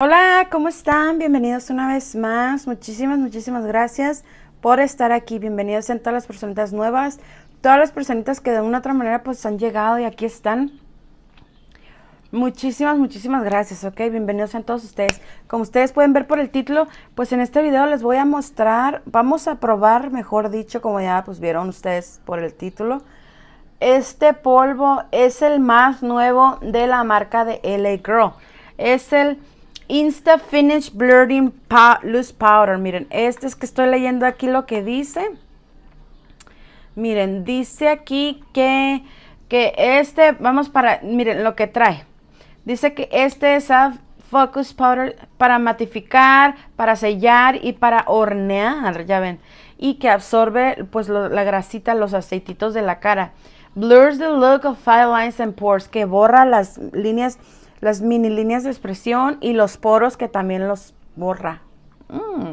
Hola, ¿cómo están? Bienvenidos una vez más. Muchísimas, muchísimas gracias por estar aquí. Bienvenidos a todas las personitas nuevas, todas las personitas que de una u otra manera pues han llegado y aquí están. Muchísimas, muchísimas gracias, ¿ok? Bienvenidos a todos ustedes. Como ustedes pueden ver por el título, pues en este video les voy a mostrar, vamos a probar, mejor dicho, como ya pues vieron ustedes por el título. Este polvo es el más nuevo de la marca de LA Girl. Es el Insta Finish Blurring Loose Powder. Miren, este es que estoy leyendo aquí lo que dice. Miren, dice aquí que, que este, vamos para, miren lo que trae. Dice que este es a Focus Powder para matificar, para sellar y para hornear, ya ven. Y que absorbe pues la grasita, los aceititos de la cara. Blurs the look of fine lines and pores, que borra las líneas las mini líneas de expresión y los poros que también los borra. Mm.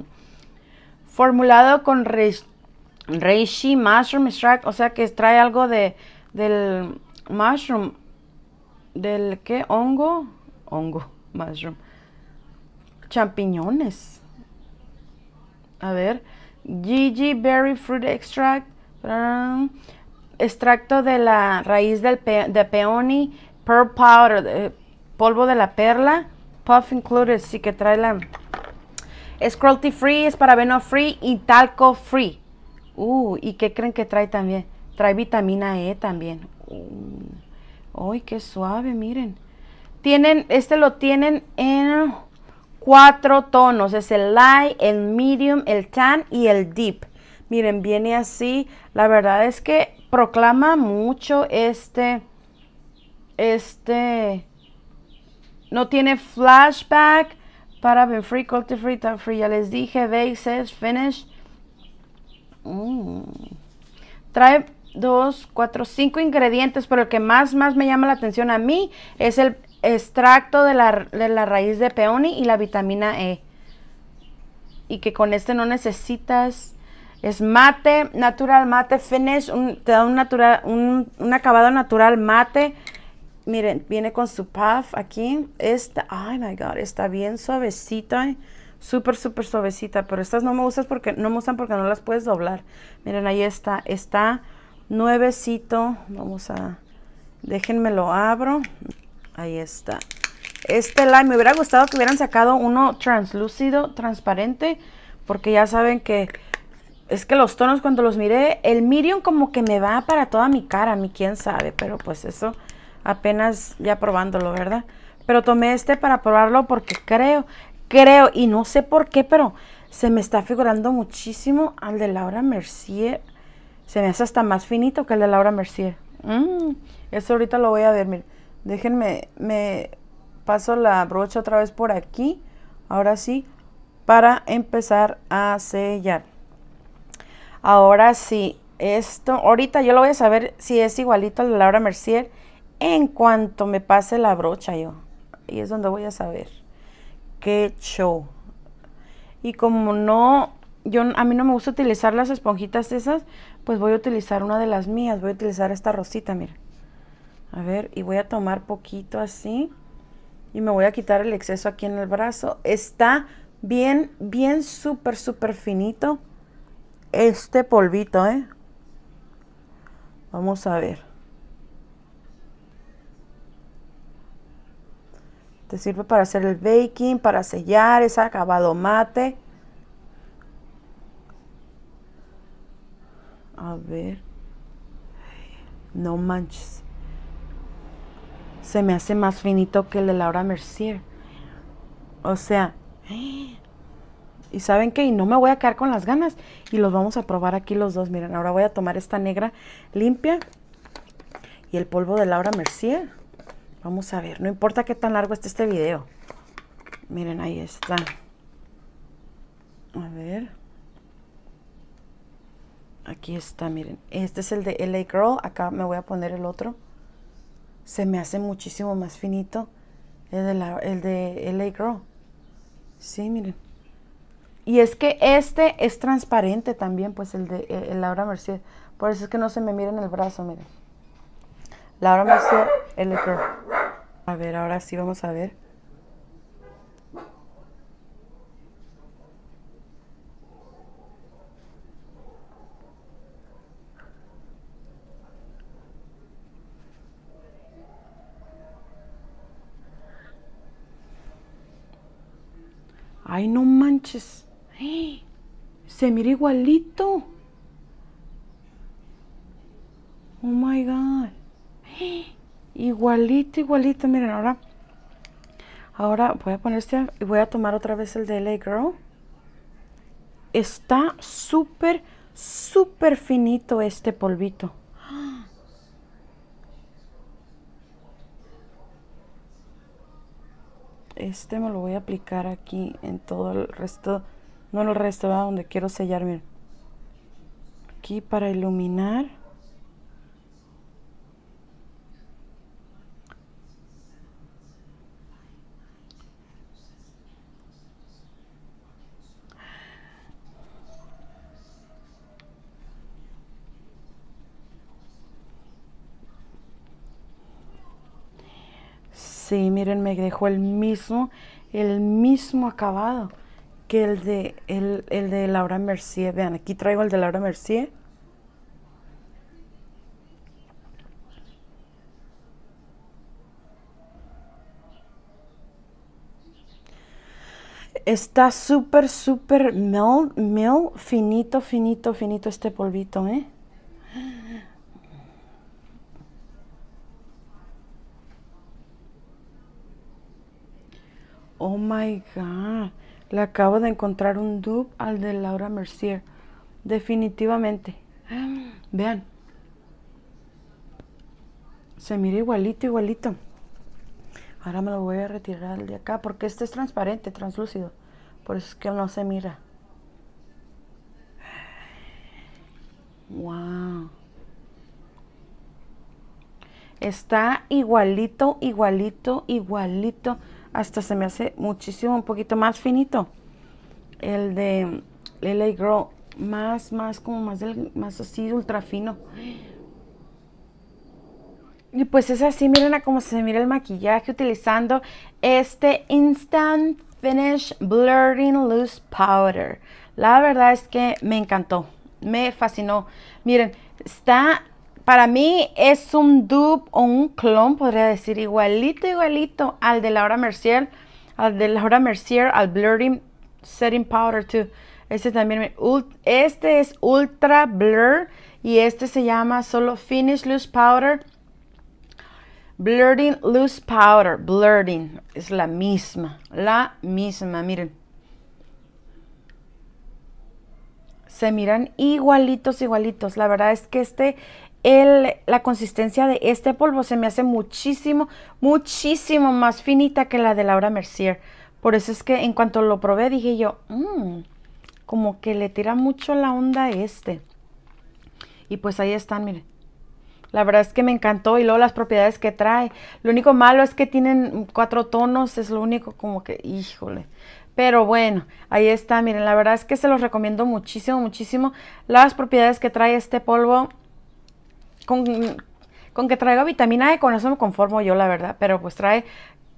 Formulado con Reishi Mushroom Extract, o sea que extrae algo de, del mushroom, del qué, hongo, hongo, mushroom, champiñones. A ver, Gigi Berry Fruit Extract, extracto de la raíz del de peony, pearl powder, eh, polvo de la perla, puff included, sí que trae la... Es cruelty free, es parabeno free y talco free. Uh, ¿y qué creen que trae también? Trae vitamina E también. Uh, uy, qué suave! Miren. Tienen, este lo tienen en cuatro tonos. Es el light, el medium, el tan y el deep. Miren, viene así. La verdad es que proclama mucho este, este no tiene flashback. Para para free, culture free, time free. Ya les dije, they, finish. Mm. Trae dos, cuatro, cinco ingredientes, pero el que más, más me llama la atención a mí es el extracto de la, raíz de peony y la vitamina E. Y que con este no necesitas es mate, natural mate finish, te da un, natural, un, un acabado natural mate, Miren, viene con su puff aquí. Esta, ay my god, está bien suavecita. ¿eh? Súper, súper suavecita. Pero estas no me gustan porque no me gustan porque no las puedes doblar. Miren, ahí está. Está nuevecito. Vamos a. Déjenme lo abro. Ahí está. Este line me hubiera gustado que hubieran sacado uno translúcido, transparente. Porque ya saben que es que los tonos cuando los miré, el medium como que me va para toda mi cara, a mí quién sabe, pero pues eso apenas ya probándolo, ¿verdad? Pero tomé este para probarlo porque creo, creo, y no sé por qué, pero se me está figurando muchísimo al de Laura Mercier. Se me hace hasta más finito que el de Laura Mercier. Esto mm, eso ahorita lo voy a ver, miren. Déjenme, me paso la brocha otra vez por aquí. Ahora sí, para empezar a sellar. Ahora sí, esto, ahorita yo lo voy a saber si es igualito al de Laura Mercier en cuanto me pase la brocha yo, y es donde voy a saber qué show. Y como no, yo a mí no me gusta utilizar las esponjitas esas, pues voy a utilizar una de las mías, voy a utilizar esta rosita, mira. A ver, y voy a tomar poquito así y me voy a quitar el exceso aquí en el brazo. Está bien, bien súper, súper finito este polvito, ¿eh? Vamos a ver. Te sirve para hacer el baking, para sellar es acabado mate. A ver. No manches. Se me hace más finito que el de Laura Mercier. O sea. Y saben qué? Y no me voy a quedar con las ganas. Y los vamos a probar aquí los dos. Miren, ahora voy a tomar esta negra limpia. Y el polvo de Laura Mercier. Vamos a ver, no importa qué tan largo esté este video. Miren, ahí está. A ver. Aquí está, miren. Este es el de LA Girl. Acá me voy a poner el otro. Se me hace muchísimo más finito el de, la, el Girl. Sí, miren. Y es que este es transparente también, pues el de eh, Laura Mercier. Por eso es que no se me mira en el brazo, miren. Laura Mercier, LA Girl. A ver, ahora sí vamos a ver. Ay, no manches. Se mira igualito. Oh my god. Igualito, igualito, miren, ahora Ahora voy a poner este y voy a tomar otra vez el de LA Girl. Está súper, súper finito este polvito. Este me lo voy a aplicar aquí en todo el resto, no en el resto, donde quiero sellar, miren. Aquí para iluminar. Sí, miren, me dejó el mismo, el mismo acabado que el de, el, de Laura Mercier. Vean, aquí traigo el de Laura Mercier. Está súper, súper mel, mel, finito, finito, finito este polvito, ¿eh? Oh my God, le acabo de encontrar un dupe al de Laura Mercier. Definitivamente. Vean. Se mira igualito, igualito. Ahora me lo voy a retirar de acá porque este es transparente, translúcido. Por eso es que no se mira. Wow. Está igualito, igualito, igualito hasta se me hace muchísimo, un poquito más finito. El de LA Girl, más, más, como más, del, más así, ultra fino. Y pues es así, miren a cómo se mira el maquillaje utilizando este Instant Finish Blurring Loose Powder. La verdad es que me encantó, me fascinó. Miren, está para mí es un dupe o un clon, podría decir, igualito, igualito al de Laura Mercier, al de Laura Mercier, al Blurring Setting Powder 2. Este también, este es Ultra Blur y este se llama solo Finish Loose Powder. Blurring Loose Powder, Blurring, es la misma, la misma, miren. Se miran igualitos, igualitos. La verdad es que este la consistencia de este polvo se me hace muchísimo, muchísimo más finita que la de Laura Mercier. Por eso es que en cuanto lo probé dije yo, mm, como que le tira mucho la onda a este. Y pues ahí están, miren. La verdad es que me encantó y luego las propiedades que trae. Lo único malo es que tienen cuatro tonos, es lo único como que, híjole. Pero bueno, ahí está, miren, la verdad es que se los recomiendo muchísimo, muchísimo. Las propiedades que trae este polvo con, que traiga vitamina E, con eso me conformo yo, la verdad, pero pues trae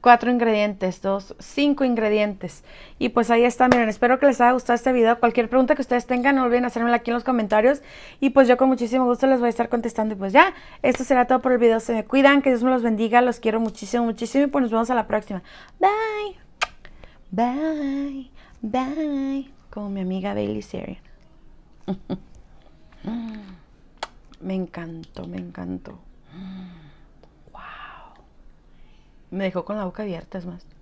cuatro ingredientes, dos, cinco ingredientes. Y pues ahí está, miren, espero que les haya gustado este video. Cualquier pregunta que ustedes tengan, no olviden hacérmela aquí en los comentarios. Y pues yo con muchísimo gusto les voy a estar contestando. Y pues ya, esto será todo por el video. Se me cuidan, que Dios me los bendiga, los quiero muchísimo, muchísimo. Y pues nos vemos a la próxima. Bye. Bye. Bye. Con mi amiga Bailey Serian. Me encantó, me encantó. Wow. Mm. Me dejó con la boca abierta, es más.